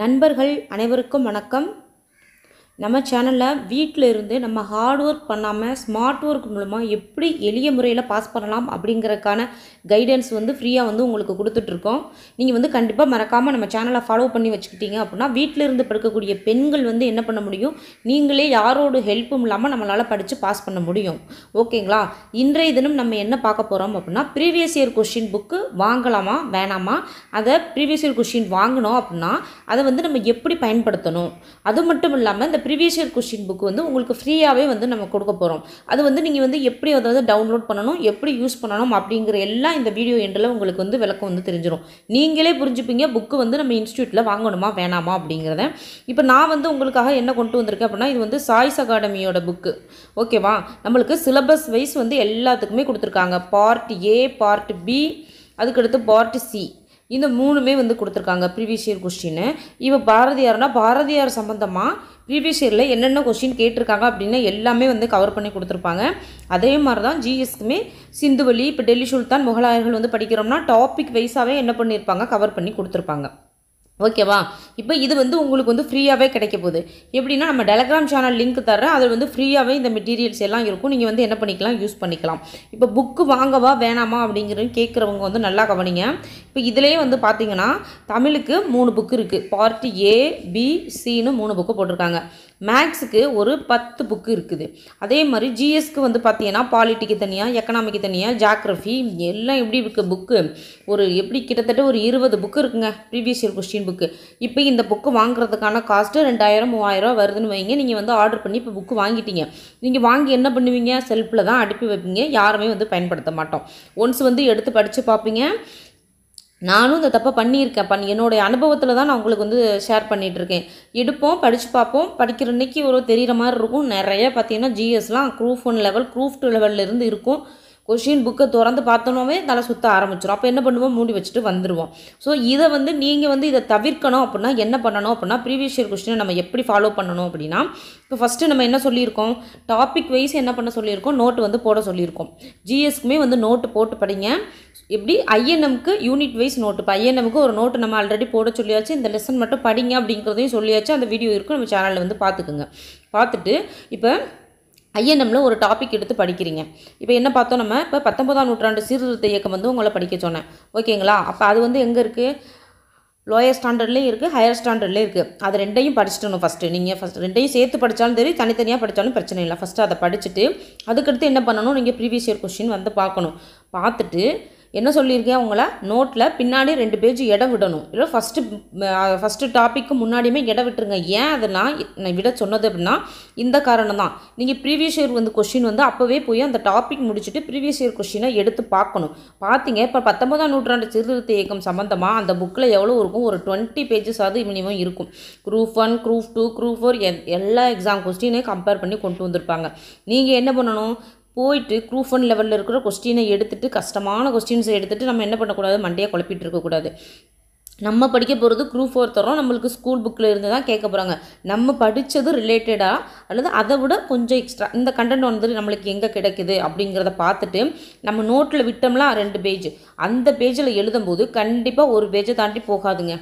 நண்பர்கள் அனைவருக்கும் வணக்கம் நம்ம சேனலில் வீட்டில் இருந்து நம்ம ஹார்ட் ஒர்க் பண்ணாமல் ஸ்மார்ட் ஒர்க் மூலமாக எப்படி எளிய முறையில் பாஸ் பண்ணலாம் அப்படிங்கிறதுக்கான கைடன்ஸ் வந்து ஃப்ரீயாக வந்து உங்களுக்கு கொடுத்துட்ருக்கோம் நீங்கள் வந்து கண்டிப்பாக மறக்காமல் நம்ம சேனலை ஃபாலோ பண்ணி வச்சுக்கிட்டீங்க அப்படின்னா வீட்டில் இருந்து படிக்கக்கூடிய பெண்கள் வந்து என்ன பண்ண முடியும் நீங்களே யாரோட ஹெல்ப்பும் இல்லாமல் நம்மளால் படித்து பாஸ் பண்ண முடியும் ஓகேங்களா இன்றைய தினம் நம்ம என்ன பார்க்க போகிறோம் அப்படின்னா ப்ரீவியஸ் இயர் கொஷின் புக்கு வாங்கலாமா வேணாமா அதை ப்ரீவியஸ் இயர் கொஷின் வாங்கினோம் அப்படின்னா அதை வந்து நம்ம எப்படி பயன்படுத்தணும் அது மட்டும் இல்லாமல் இந்த ப்ரீவியஸ் இயர் கொஷின் புக் வந்து உங்களுக்கு ஃப்ரீயாகவே வந்து நம்ம கொடுக்க போகிறோம் அது வந்து நீங்கள் வந்து எப்படி அதை வந்து டவுன்லோட் பண்ணணும் எப்படி யூஸ் பண்ணணும் அப்படிங்கிற எல்லாம் இந்த வீடியோ எண்டில் உங்களுக்கு வந்து விளக்கம் வந்து தெரிஞ்சிடும் நீங்களே புரிஞ்சுப்பீங்க புக்கு வந்து நம்ம இன்ஸ்டியூட்டில் வாங்கணுமா வேணாமா அப்படிங்கிறத இப்போ நான் வந்து உங்களுக்காக என்ன கொண்டு வந்திருக்கேன் அப்படின்னா இது வந்து சாய்ஸ் அகாடமியோட புக்கு ஓகேவா நம்மளுக்கு சிலபஸ் வைஸ் வந்து எல்லாத்துக்குமே கொடுத்துருக்காங்க பார்ட் ஏ பார்ட் பி அதுக்கடுத்து பார்ட் சி இந்த மூணுமே வந்து கொடுத்துருக்காங்க ப்ரீவியஸ் இயர் கொஸ்டின்னு இப்போ பாரதியார்னா பாரதியார் சம்மந்தமாக ப்ரீவியஸ் இயரில் என்னென்ன கொஷின் கேட்டிருக்காங்க அப்படின்னு எல்லாமே வந்து கவர் பண்ணி கொடுத்துருப்பாங்க அதே மாதிரி தான் ஜிஎஸ்க்குமே சிந்துவலி இப்போ டெல்லி சுல்தான் முகலாயர்கள் வந்து படிக்கிறோம்னா டாபிக் வைஸாகவே என்ன பண்ணியிருப்பாங்க கவர் பண்ணி கொடுத்துருப்பாங்க ஓகேவா இப்போ இது வந்து உங்களுக்கு வந்து ஃப்ரீயாகவே கிடைக்க போகுது எப்படின்னா நம்ம டெலகிராம் சேனல் லிங்க் தர்றேன் அதில் வந்து ஃப்ரீயாகவே இந்த மெட்டீரியல்ஸ் எல்லாம் இருக்கும் நீங்கள் வந்து என்ன பண்ணிக்கலாம் யூஸ் பண்ணிக்கலாம் இப்போ புக்கு வாங்கவா வேணாமா அப்படிங்கிறது கேட்குறவங்க வந்து நல்லா கவனிங்க இப்போ இதிலேயே வந்து பார்த்தீங்கன்னா தமிழுக்கு மூணு புக்கு இருக்குது பார்ட் ஏ பி சின்னு மூணு புக்கு போட்டிருக்காங்க மேக்ஸுக்கு ஒரு பத்து புக்கு இருக்குது அதே மாதிரி ஜிஎஸ்க்கு வந்து பார்த்தீங்கன்னா பாலிட்டிக்கு தனியாக எக்கனாமிக்கு தனியாக ஜாக்ரஃபி எல்லாம் எப்படி இருக்குது புக்கு ஒரு எப்படி கிட்டத்தட்ட ஒரு இருபது புக்கு இருக்குங்க ப்ரீவியஸ் இயர் கொஸ்டின் புக்கு இப்போ இந்த புக்கு வாங்குறதுக்கான காஸ்ட்டு ரெண்டாயிரம் மூவாயிரம் வருதுன்னு வைங்க நீங்கள் வந்து ஆர்டர் பண்ணி இப்போ புக்கு வாங்கிட்டீங்க நீங்கள் வாங்கி என்ன பண்ணுவீங்க செல்ஃபில் தான் அனுப்பி வைப்பீங்க யாருமே வந்து பயன்படுத்த மாட்டோம் ஒன்ஸ் வந்து எடுத்து படித்து பார்ப்பீங்க நானும் இந்த தப்பை பண்ணியிருக்கேன் பண்ணி என்னுடைய அனுபவத்தில் தான் நான் உங்களுக்கு வந்து ஷேர் பண்ணிகிட்ருக்கேன் எடுப்போம் படித்து பார்ப்போம் படிக்கிற இன்றைக்கி ஒரு தெரிகிற மாதிரி இருக்கும் நிறைய பார்த்திங்கன்னா ஜிஎஸ்லாம் group one level group two லெவலில் இருந்து இருக்கும் கொஷின் புக்கை திறந்து பார்த்தோன்னே தலை சுற்ற ஆரம்பிச்சிடும் அப்போ என்ன பண்ணுவோம் மூடி வச்சுட்டு வந்துடுவோம் ஸோ இதை வந்து நீங்கள் வந்து இதை தவிர்க்கணும் அப்படின்னா என்ன பண்ணணும் அப்படின்னா ப்ரீவியஸ் இயர் கொஸ்டினை நம்ம எப்படி ஃபாலோ பண்ணணும் அப்படின்னா இப்போ ஃபஸ்ட்டு நம்ம என்ன சொல்லியிருக்கோம் டாபிக் வைஸ் என்ன பண்ண சொல்லியிருக்கோம் நோட்டு வந்து போட சொல்லியிருக்கோம் ஜிஎஸ்க்குமே வந்து நோட்டு போட்டு படிங்க எப்படி ஐஎன்எம்க்கு யூனிட் வைஸ் நோட்டு இப்போ ஐஎன்எம்க்கு ஒரு நோட்டு நம்ம ஆல்ரெடி போட சொல்லியாச்சு இந்த லெசன் மட்டும் படிங்க அப்படிங்கிறதையும் சொல்லியாச்சு அந்த வீடியோ இருக்கும் நம்ம சேனலில் வந்து பார்த்துக்குங்க பார்த்துட்டு இப்போ ஐஎன்எம்ல ஒரு டாபிக் எடுத்து படிக்கிறீங்க இப்போ என்ன பார்த்தோம் நம்ம இப்போ பத்தொன்பதாம் நூற்றாண்டு சீர்திருத்த இயக்கம் வந்து உங்களை படிக்க சொன்னேன் ஓகேங்களா அப்போ அது வந்து எங்கே இருக்குது லோயர் ஸ்டாண்டர்ட்லேயும் இருக்குது ஹையர் ஸ்டாண்டர்ட்லேயும் இருக்குது அது ரெண்டையும் படிச்சிட்டணும் ஃபஸ்ட்டு நீங்கள் ஃபஸ்ட் ரெண்டையும் சேர்த்து படித்தாலும் சரி தனித்தனியாக படித்தாலும் பிரச்சனை இல்லை ஃபஸ்ட்டு அதை படிச்சுட்டு அதுக்கடுத்து என்ன பண்ணணும் நீங்கள் ப்ரீவியஸ் இயர் கொஷின் வந்து பார்க்கணும் பார்த்துட்டு என்ன சொல்லியிருக்கேன் உங்கள நோட்டில் பின்னாடி ரெண்டு பேஜ் இடம் விடணும் இல்லை ஃபஸ்ட்டு ஃபஸ்ட்டு டாப்பிக்கு முன்னாடியுமே இடம் விட்டுருங்க ஏன் அதை நான் நான் விட சொன்னது அப்படின்னா இந்த காரணம் தான் நீங்கள் ப்ரீவியஸ் இயர் வந்து கொஷின் வந்து அப்போவே போய் அந்த டாபிக் முடிச்சுட்டு ப்ரீவியஸ் இயர் கொஷினை எடுத்து பார்க்கணும் பார்த்தீங்க இப்போ பத்தொன்பதாம் நூற்றாண்டு சீர்திருத்த இயக்கம் சம்மந்தமாக அந்த புக்கில் எவ்வளோ இருக்கும் ஒரு டுவெண்ட்டி பேஜஸ் அது மினிமம் இருக்கும் group one group two group four எல்லா எக்ஸாம் கொஸ்டினையும் கம்பேர் பண்ணி கொண்டு வந்திருப்பாங்க நீங்கள் என்ன பண்ணணும் போயிட்டு குரூப் ஒன் லெவலில் இருக்கிற கொஸ்டினை எடுத்துகிட்டு கஷ்டமான கொஸ்டின்ஸை எடுத்துகிட்டு நம்ம என்ன பண்ணக்கூடாது மண்டையை குழப்பிட்டு இருக்கக்கூடாது நம்ம படிக்க போகிறது குரூப் ஃபோர் தரோம் நம்மளுக்கு ஸ்கூல் புக்கில் இருந்து தான் கேட்க போகிறாங்க நம்ம படித்தது ரிலேட்டடாக அல்லது அதை விட கொஞ்சம் எக்ஸ்ட்ரா இந்த கண்டென்ட் வந்து நம்மளுக்கு எங்கே கிடைக்குது அப்படிங்கிறத பார்த்துட்டு நம்ம நோட்டில் விட்டோம்லாம் ரெண்டு பேஜ் அந்த பேஜில் எழுதும்போது கண்டிப்பாக ஒரு பேஜை தாண்டி போகாதுங்க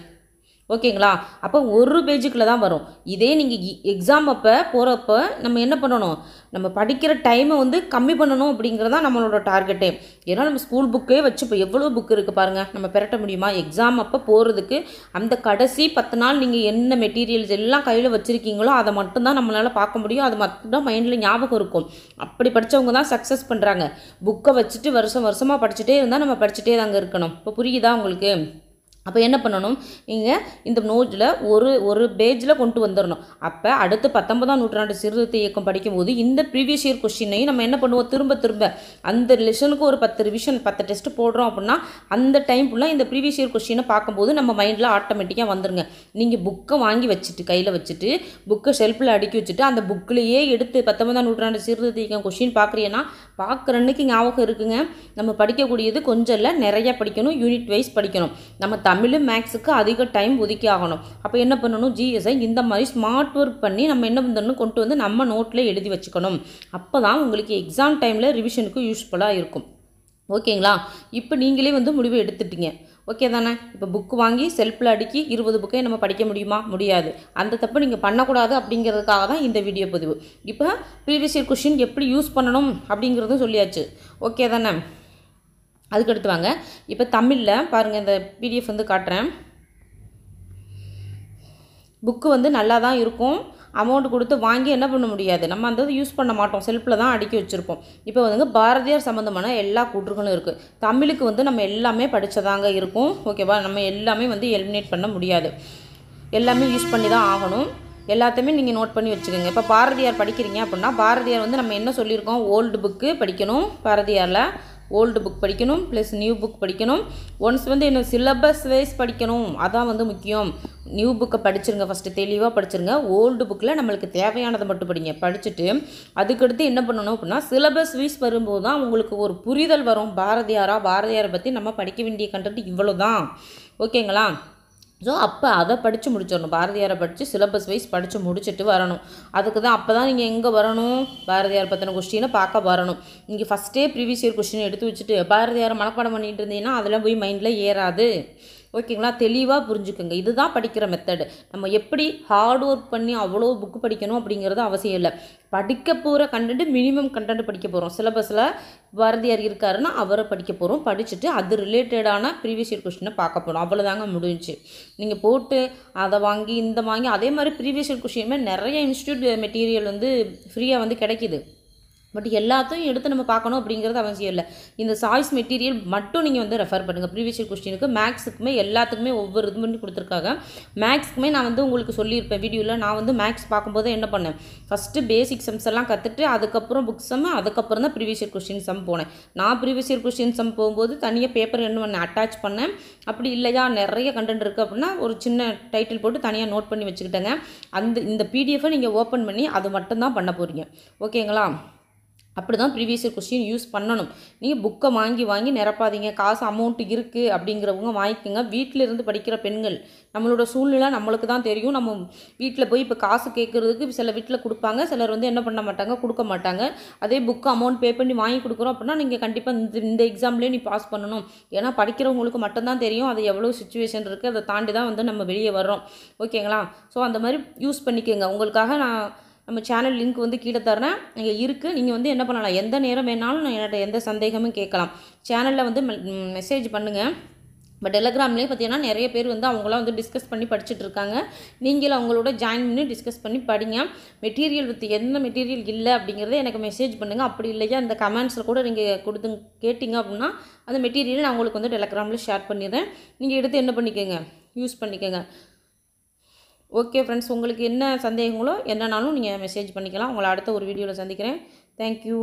ஓகேங்களா அப்போ ஒரு பேஜுக்குள்ளே தான் வரும் இதே நீங்கள் எக்ஸாம் அப்போ போகிறப்ப நம்ம என்ன பண்ணணும் நம்ம படிக்கிற டைமை வந்து கம்மி பண்ணணும் அப்படிங்கிறது தான் நம்மளோட டார்கெட்டே ஏன்னா நம்ம ஸ்கூல் புக்கே வச்சு இப்போ எவ்வளோ புக் இருக்குது பாருங்கள் நம்ம பெரட்ட முடியுமா எக்ஸாம் அப்போ போகிறதுக்கு அந்த கடைசி பத்து நாள் நீங்கள் என்ன மெட்டீரியல்ஸ் எல்லாம் கையில் வச்சுருக்கீங்களோ அதை மட்டும்தான் நம்மளால் பார்க்க முடியும் அது மட்டும்தான் மைண்டில் ஞாபகம் இருக்கும் அப்படி படித்தவங்க தான் சக்ஸஸ் பண்ணுறாங்க புக்கை வச்சுட்டு வருஷம் வருஷமாக படிச்சுட்டே இருந்தால் நம்ம படிச்சுட்டே தாங்க இருக்கணும் இப்போ புரியுதா உங்களுக்கு அப்போ என்ன பண்ணணும் நீங்கள் இந்த நோஜில் ஒரு ஒரு பேஜில் கொண்டு வந்துடணும் அப்போ அடுத்து பத்தொன்பதாம் நூற்றாண்டு சீர்திருத்த இயக்கம் படிக்கும்போது இந்த ப்ரீவியஸ் இயர் கொஷினையும் நம்ம என்ன பண்ணுவோம் திரும்ப திரும்ப அந்த லெசனுக்கு ஒரு பத்து ரிவிஷன் பத்து டெஸ்ட் போடுறோம் அப்படின்னா அந்த டைம் ஃபுல்லாக இந்த ப்ரீவியஸ் இயர் கொஷினை பார்க்கும்போது நம்ம மைண்டில் ஆட்டோமேட்டிக்காக வந்துருங்க நீங்கள் புக்கை வாங்கி வச்சுட்டு கையில் வச்சுட்டு புக்கை ஷெல்ஃபில் அடுக்கி வச்சுட்டு அந்த புக்கிலேயே எடுத்து பத்தொன்பதாம் நூற்றாண்டு சீர்திருத்த இயக்கம் கொஷின் பார்க்குறீங்கன்னா பார்க்குற அன்னைக்கு ஞாபகம் இருக்குங்க நம்ம படிக்கக்கூடியது கொஞ்சம் இல்லை நிறையா படிக்கணும் யூனிட் வைஸ் படிக்கணும் நம்ம தமிழ் மேக்ஸுக்கு அதிக டைம் ஒதுக்கி ஆகணும் அப்போ என்ன பண்ணணும் ஜிஎஸ்ஐ இந்த மாதிரி ஸ்மார்ட் ஒர்க் பண்ணி நம்ம என்ன பண்ணணும் கொண்டு வந்து நம்ம நோட்டில் எழுதி வச்சுக்கணும் அப்போ தான் உங்களுக்கு எக்ஸாம் டைமில் ரிவிஷனுக்கு யூஸ்ஃபுல்லாக இருக்கும் ஓகேங்களா இப்போ நீங்களே வந்து முடிவு எடுத்துட்டீங்க ஓகே தானே இப்போ புக்கு வாங்கி செல்ஃபில் அடுக்கி இருபது புக்கை நம்ம படிக்க முடியுமா முடியாது அந்த தப்பு நீங்கள் பண்ணக்கூடாது அப்படிங்கிறதுக்காக தான் இந்த வீடியோ பதிவு இப்போ ப்ரீவியஸ் இயர் கொஷின் எப்படி யூஸ் பண்ணணும் அப்படிங்கிறதும் சொல்லியாச்சு ஓகே தானே அதுக்கடுத்து வாங்க இப்போ தமிழில் பாருங்கள் இந்த பிடிஎஃப் வந்து காட்டுறேன் புக்கு வந்து நல்லா தான் இருக்கும் அமௌண்ட் கொடுத்து வாங்கி என்ன பண்ண முடியாது நம்ம அந்த யூஸ் பண்ண மாட்டோம் செல்ஃபில் தான் அடுக்கி வச்சுருப்போம் இப்போ வந்துங்க பாரதியார் சம்மந்தமான எல்லா கூற்றுகளும் இருக்குது தமிழுக்கு வந்து நம்ம எல்லாமே படித்ததாங்க இருக்கும் ஓகேவா நம்ம எல்லாமே வந்து எலிமினேட் பண்ண முடியாது எல்லாமே யூஸ் பண்ணி தான் ஆகணும் எல்லாத்தையுமே நீங்கள் நோட் பண்ணி வச்சுக்கோங்க இப்போ பாரதியார் படிக்கிறீங்க அப்படின்னா பாரதியார் வந்து நம்ம என்ன சொல்லியிருக்கோம் ஓல்டு புக்கு படிக்கணும் பாரதியாரில் ஓல்டு புக் படிக்கணும் ப்ளஸ் நியூ புக் படிக்கணும் ஒன்ஸ் வந்து என்ன சிலபஸ் வைஸ் படிக்கணும் அதான் வந்து முக்கியம் நியூ புக்கை படிச்சிருங்க ஃபஸ்ட்டு தெளிவாக படிச்சிருங்க ஓல்டு புக்கில் நம்மளுக்கு தேவையானதை மட்டும் படிங்க படிச்சுட்டு அதுக்கடுத்து என்ன பண்ணணும் அப்படின்னா சிலபஸ் வைஸ் வரும்போது தான் உங்களுக்கு ஒரு புரிதல் வரும் பாரதியாரா பாரதியாரை பற்றி நம்ம படிக்க வேண்டிய கண்டென்ட் இவ்வளோ தான் ஓகேங்களா ஸோ அப்போ அதை படித்து முடிச்சிடணும் பாரதியாரை படித்து சிலபஸ் வைஸ் படித்து முடிச்சுட்டு வரணும் அதுக்கு தான் அப்போ தான் நீங்கள் எங்கே வரணும் பாரதியார் பற்றின கொஸ்டினை பார்க்க வரணும் நீங்கள் ஃபஸ்ட்டே ப்ரீவியஸ் இயர் கொஸ்டின் எடுத்து வச்சுட்டு பாரதியாரை மனப்பாடம் பண்ணிகிட்டு இருந்தீங்கன்னா அதெல்லாம் போய் மைண்டில் ஏறாது ஓகேங்களா தெளிவாக புரிஞ்சுக்கோங்க இதுதான் படிக்கிற மெத்தடு நம்ம எப்படி ஹார்ட் ஒர்க் பண்ணி அவ்வளோ புக்கு படிக்கணும் அப்படிங்கிறது அவசியம் இல்லை படிக்க போகிற கண்டென்ட் மினிமம் கண்டென்ட் படிக்க போகிறோம் சிலபஸில் பாரதியார் இருக்காருன்னா அவரை படிக்க போகிறோம் படிச்சுட்டு அது ரிலேட்டடான ப்ரீவியஸ் இயர் கொஷினை பார்க்க போகிறோம் அவ்வளோதாங்க முடிஞ்சு நீங்கள் போட்டு அதை வாங்கி இந்த வாங்கி அதே மாதிரி ப்ரீவியஸ் இயர் கொஷினுமே நிறைய இன்ஸ்டியூட் மெட்டீரியல் வந்து ஃப்ரீயாக வந்து கிடைக்கிது பட் எல்லாத்தையும் எடுத்து நம்ம பார்க்கணும் அப்படிங்கிறது அவசியம் இல்லை இந்த சாய்ஸ் மெட்டீரியல் மட்டும் நீங்கள் வந்து ரெஃபர் பண்ணுங்கள் ப்ரீவியஸ் இயர் கொஸ்டினுக்கு மேக்ஸுக்குமே எல்லாத்துக்குமே ஒவ்வொரு இது பண்ணி கொடுத்துருக்காங்க மேக்ஸுக்குமே நான் வந்து உங்களுக்கு சொல்லியிருப்பேன் வீடியோவில் நான் வந்து மேக்ஸ் பார்க்கும்போது என்ன பண்ணேன் ஃபஸ்ட்டு பேசிக் சம்ஸ் எல்லாம் கற்றுட்டு அதுக்கப்புறம் புக் சம் அதுக்கப்புறம் தான் ப்ரீவியஸ் இயர் கொஸ்டின் சம் போனேன் நான் ப்ரீவியஸ் இயர் கொஸ்டின் சம் போகும்போது தனியாக பேப்பர் என்ன பண்ணேன் அட்டாச் பண்ணேன் அப்படி இல்லையா நிறைய கண்டென்ட் இருக்குது அப்படின்னா ஒரு சின்ன டைட்டில் போட்டு தனியாக நோட் பண்ணி வச்சுக்கிட்டேங்க அந்த இந்த பிடிஎஃபை நீங்கள் ஓப்பன் பண்ணி அது மட்டும்தான் பண்ண போகிறீங்க ஓகேங்களா அப்படி தான் ப்ரீவியஸ் இயர் கொஸ்டின் யூஸ் பண்ணணும் நீங்கள் புக்கை வாங்கி வாங்கி நிரப்பாதீங்க காசு அமௌண்ட்டு இருக்குது அப்படிங்கிறவங்க வாங்கிக்கோங்க வீட்டில் இருந்து படிக்கிற பெண்கள் நம்மளோட சூழ்நிலை நம்மளுக்கு தான் தெரியும் நம்ம வீட்டில் போய் இப்போ காசு கேட்குறதுக்கு சில வீட்டில் கொடுப்பாங்க சிலர் வந்து என்ன பண்ண மாட்டாங்க கொடுக்க மாட்டாங்க அதே புக்கு அமௌண்ட் பே பண்ணி வாங்கி கொடுக்குறோம் அப்படின்னா நீங்கள் கண்டிப்பாக இந்த இந்த எக்ஸாம்லேயே நீ பாஸ் பண்ணணும் ஏன்னா படிக்கிறவங்களுக்கு மட்டும்தான் தெரியும் அது எவ்வளோ சுச்சுவேஷன் இருக்குது அதை தாண்டி தான் வந்து நம்ம வெளியே வர்றோம் ஓகேங்களா ஸோ அந்த மாதிரி யூஸ் பண்ணிக்கோங்க உங்களுக்காக நான் நம்ம சேனல் லிங்க் வந்து கீழே தரேன் இங்கே இருக்குது நீங்கள் வந்து என்ன பண்ணலாம் எந்த நேரம் வேணாலும் என்னோட எந்த சந்தேகமும் கேட்கலாம் சேனலில் வந்து மெசேஜ் பண்ணுங்கள் பட் டெலகிராம்லேயே பார்த்தீங்கன்னா நிறைய பேர் வந்து அவங்களாம் வந்து டிஸ்கஸ் பண்ணி படிச்சுட்டு இருக்காங்க நீங்களும் அவங்களோட ஜாயின் பண்ணி டிஸ்கஸ் பண்ணி படிங்க மெட்டீரியல் வித் எந்த மெட்டீரியல் இல்லை அப்படிங்கிறத எனக்கு மெசேஜ் பண்ணுங்கள் அப்படி இல்லையா அந்த கமெண்ட்ஸில் கூட நீங்கள் கொடுத்து கேட்டிங்க அப்படின்னா அந்த மெட்டீரியல் நான் உங்களுக்கு வந்து டெலகிராமில் ஷேர் பண்ணிடுறேன் நீங்கள் எடுத்து என்ன பண்ணிக்கோங்க யூஸ் பண்ணிக்கோங்க ஓகே ஃப்ரெண்ட்ஸ் உங்களுக்கு என்ன சந்தேகங்களோ என்னன்னாலும் நீங்கள் மெசேஜ் பண்ணிக்கலாம் உங்களை அடுத்த ஒரு வீடியோவில் சந்திக்கிறேன் தேங்க்யூ